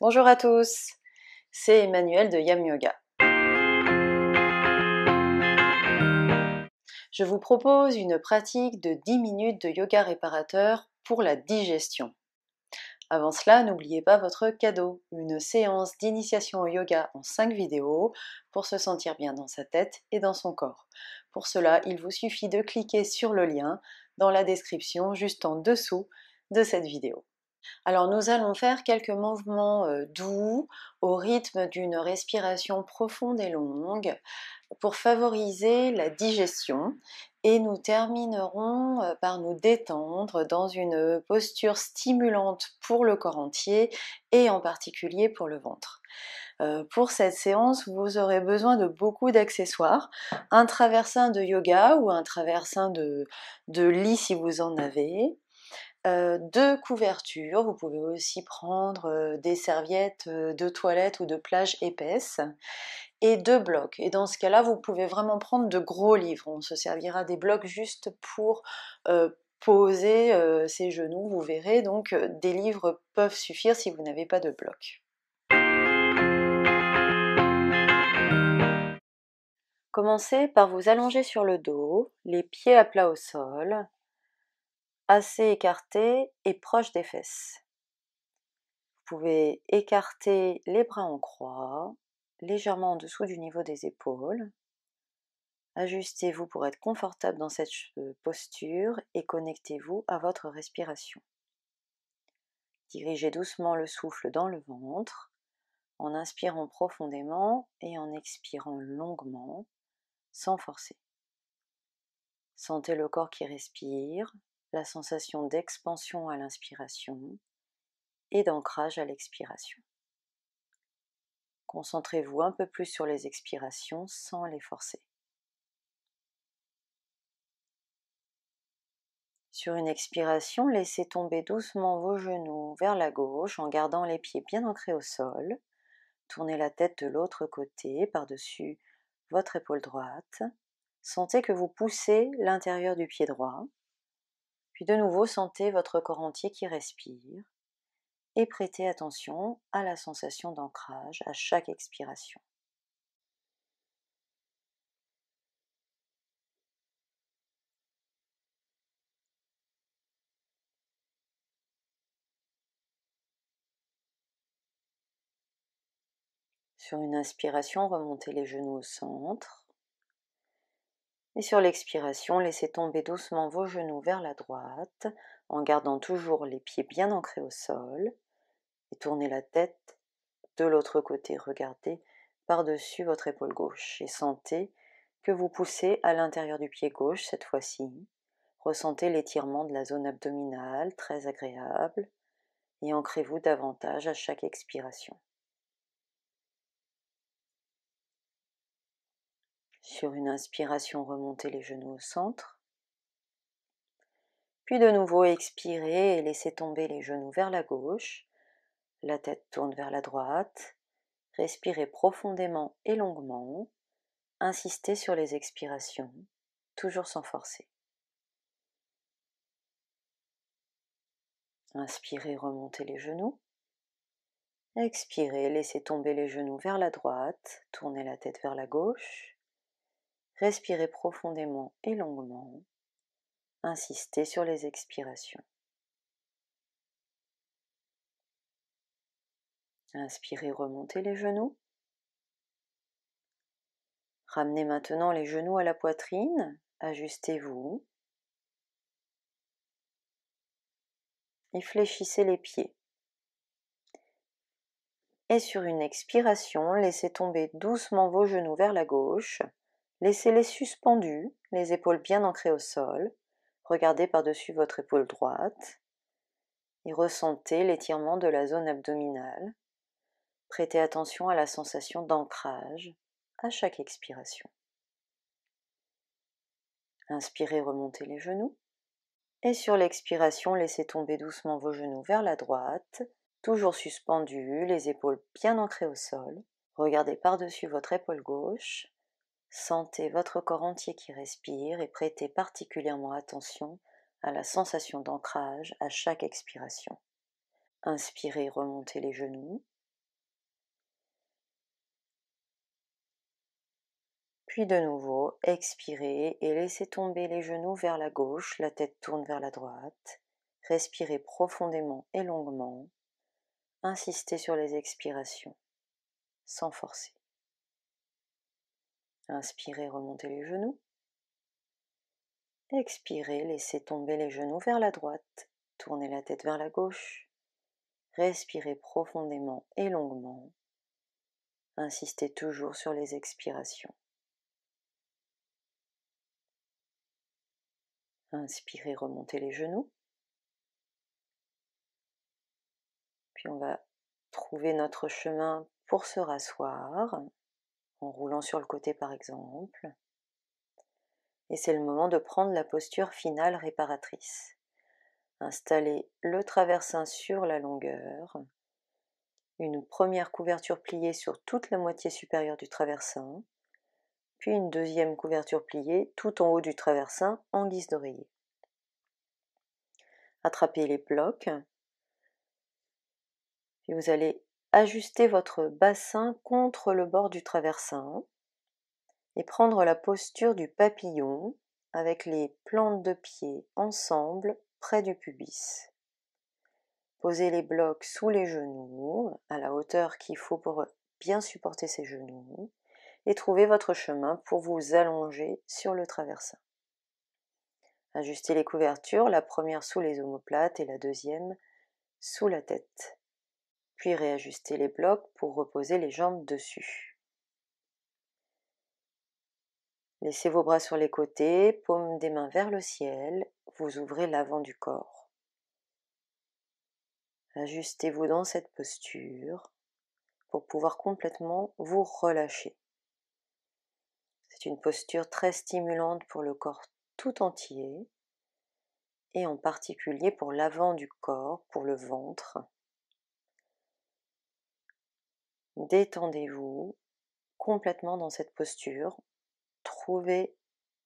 Bonjour à tous, c'est Emmanuel de Yam Yoga. Je vous propose une pratique de 10 minutes de yoga réparateur pour la digestion. Avant cela, n'oubliez pas votre cadeau, une séance d'initiation au yoga en 5 vidéos pour se sentir bien dans sa tête et dans son corps. Pour cela, il vous suffit de cliquer sur le lien dans la description juste en dessous de cette vidéo. Alors nous allons faire quelques mouvements euh, doux au rythme d'une respiration profonde et longue pour favoriser la digestion et nous terminerons euh, par nous détendre dans une posture stimulante pour le corps entier et en particulier pour le ventre. Euh, pour cette séance, vous aurez besoin de beaucoup d'accessoires, un traversin de yoga ou un traversin de, de lit si vous en avez, euh, deux couvertures, Vous pouvez aussi prendre euh, des serviettes euh, de toilette ou de plage épaisse et deux blocs. Et dans ce cas-là, vous pouvez vraiment prendre de gros livres. On se servira des blocs juste pour poser ses genoux. Vous verrez, donc des livres peuvent suffire si vous n'avez pas de blocs. Commencez par vous allonger sur le dos, les pieds à plat au sol, assez écarté et proche des fesses. Vous pouvez écarter les bras en croix, légèrement en dessous du niveau des épaules. Ajustez-vous pour être confortable dans cette euh, posture et connectez-vous à votre respiration. Dirigez doucement le souffle dans le ventre en inspirant profondément et en expirant longuement sans forcer. Sentez le corps qui respire, la sensation d'expansion à l'inspiration et d'ancrage à l'expiration. Concentrez-vous un peu plus sur les expirations sans les forcer. Sur une expiration, laissez tomber doucement vos genoux vers la gauche en gardant les pieds bien ancrés au sol. Tournez la tête de l'autre côté par-dessus votre épaule droite. Sentez que vous poussez l'intérieur du pied droit. Puis de nouveau, sentez votre corps entier qui respire et prêtez attention à la sensation d'ancrage à chaque expiration. Sur une inspiration, remontez les genoux au centre. Et sur l'expiration, laissez tomber doucement vos genoux vers la droite en gardant toujours les pieds bien ancrés au sol. Et tournez la tête de l'autre côté. Regardez par-dessus votre épaule gauche et sentez que vous poussez à l'intérieur du pied gauche cette fois-ci. Ressentez l'étirement de la zone abdominale, très agréable, et ancrez-vous davantage à chaque expiration. Sur une inspiration, remontez les genoux au centre. Puis de nouveau, expirez et laissez tomber les genoux vers la gauche. La tête tourne vers la droite. Respirez profondément et longuement. Insistez sur les expirations, toujours sans forcer. Inspirez, remontez les genoux. Expirez, laissez tomber les genoux vers la droite, tournez la tête vers la gauche. Respirez profondément et longuement. Insistez sur les expirations. Inspirez, remontez les genoux. Ramenez maintenant les genoux à la poitrine, ajustez-vous. Et fléchissez les pieds. Et sur une expiration, laissez tomber doucement vos genoux vers la gauche Laissez-les suspendus, les épaules bien ancrées au sol. Regardez par-dessus votre épaule droite et ressentez l'étirement de la zone abdominale. Prêtez attention à la sensation d'ancrage à chaque expiration. Inspirez, remontez les genoux. Et sur l'expiration, laissez tomber doucement vos genoux vers la droite, toujours suspendus, les épaules bien ancrées au sol. Regardez par-dessus votre épaule gauche Sentez votre corps entier qui respire et prêtez particulièrement attention à la sensation d'ancrage à chaque expiration. Inspirez, remontez les genoux. Puis de nouveau, expirez et laissez tomber les genoux vers la gauche, la tête tourne vers la droite. Respirez profondément et longuement. Insistez sur les expirations, sans forcer. Inspirez, remontez les genoux. Expirez, laissez tomber les genoux vers la droite. Tournez la tête vers la gauche. Respirez profondément et longuement. Insistez toujours sur les expirations. Inspirez, remontez les genoux. Puis on va trouver notre chemin pour se rasseoir en roulant sur le côté par exemple. Et c'est le moment de prendre la posture finale réparatrice. Installez le traversin sur la longueur, une première couverture pliée sur toute la moitié supérieure du traversin, puis une deuxième couverture pliée tout en haut du traversin en guise d'oreiller. Attrapez les blocs, puis vous allez Ajustez votre bassin contre le bord du traversin et prendre la posture du papillon avec les plantes de pied ensemble près du pubis. Posez les blocs sous les genoux, à la hauteur qu'il faut pour bien supporter ses genoux, et trouvez votre chemin pour vous allonger sur le traversin. Ajustez les couvertures, la première sous les omoplates et la deuxième sous la tête puis réajustez les blocs pour reposer les jambes dessus. Laissez vos bras sur les côtés, paume des mains vers le ciel, vous ouvrez l'avant du corps. Ajustez-vous dans cette posture pour pouvoir complètement vous relâcher. C'est une posture très stimulante pour le corps tout entier et en particulier pour l'avant du corps, pour le ventre. Détendez-vous complètement dans cette posture. Trouvez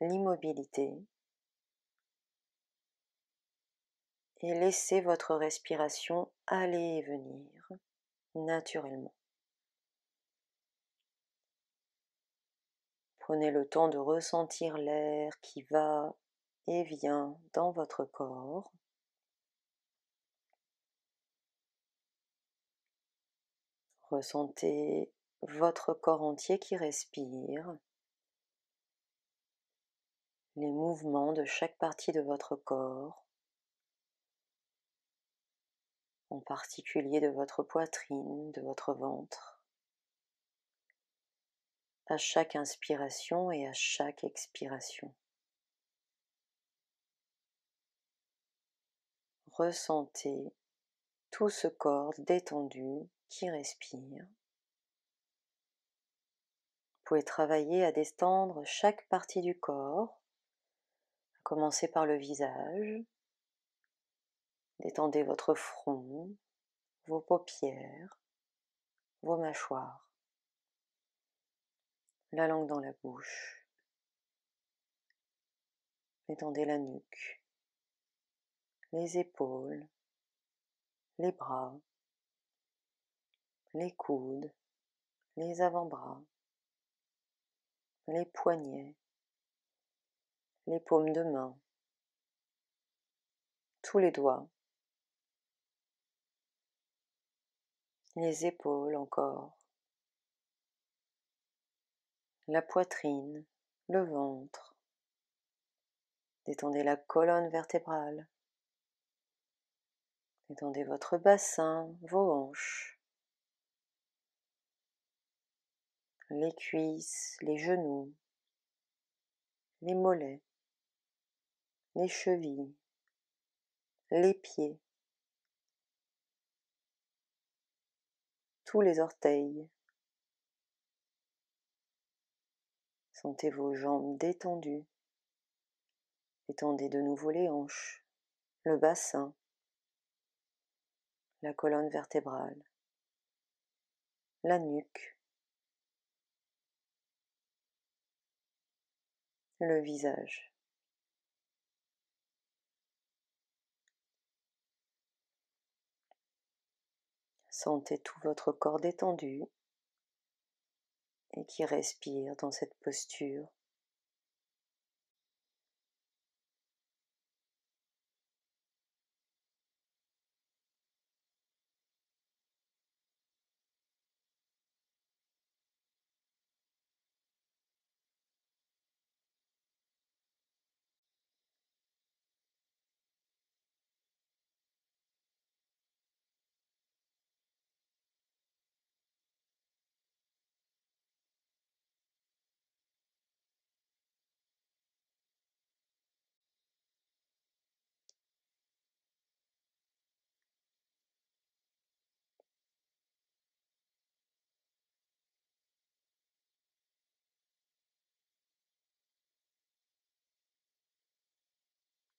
l'immobilité. Et laissez votre respiration aller et venir naturellement. Prenez le temps de ressentir l'air qui va et vient dans votre corps. Ressentez votre corps entier qui respire, les mouvements de chaque partie de votre corps, en particulier de votre poitrine, de votre ventre, à chaque inspiration et à chaque expiration. Ressentez tout ce corps détendu qui respire. Vous pouvez travailler à détendre chaque partie du corps, à commencer par le visage. Détendez votre front, vos paupières, vos mâchoires, la langue dans la bouche. Détendez la nuque, les épaules, les bras, les coudes, les avant-bras, les poignets, les paumes de main, tous les doigts, les épaules encore, la poitrine, le ventre. Détendez la colonne vertébrale. Détendez votre bassin, vos hanches. les cuisses, les genoux, les mollets, les chevilles, les pieds, tous les orteils. Sentez vos jambes détendues. Étendez de nouveau les hanches, le bassin, la colonne vertébrale, la nuque, le visage. Sentez tout votre corps détendu et qui respire dans cette posture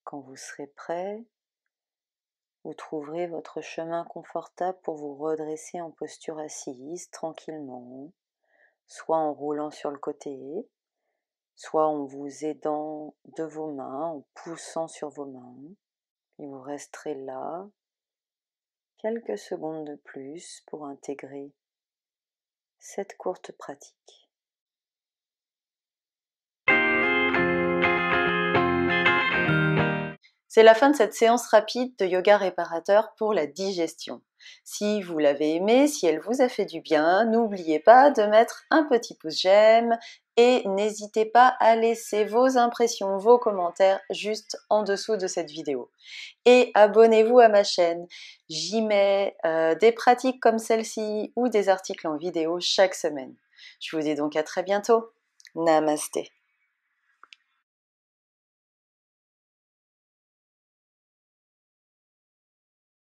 Quand vous serez prêt, vous trouverez votre chemin confortable pour vous redresser en posture assise tranquillement, soit en roulant sur le côté, soit en vous aidant de vos mains, en poussant sur vos mains. Et vous resterez là quelques secondes de plus pour intégrer cette courte pratique. C'est la fin de cette séance rapide de yoga réparateur pour la digestion. Si vous l'avez aimée, si elle vous a fait du bien, n'oubliez pas de mettre un petit pouce j'aime et n'hésitez pas à laisser vos impressions, vos commentaires juste en dessous de cette vidéo. Et abonnez-vous à ma chaîne. J'y mets euh, des pratiques comme celle-ci ou des articles en vidéo chaque semaine. Je vous dis donc à très bientôt. Namaste.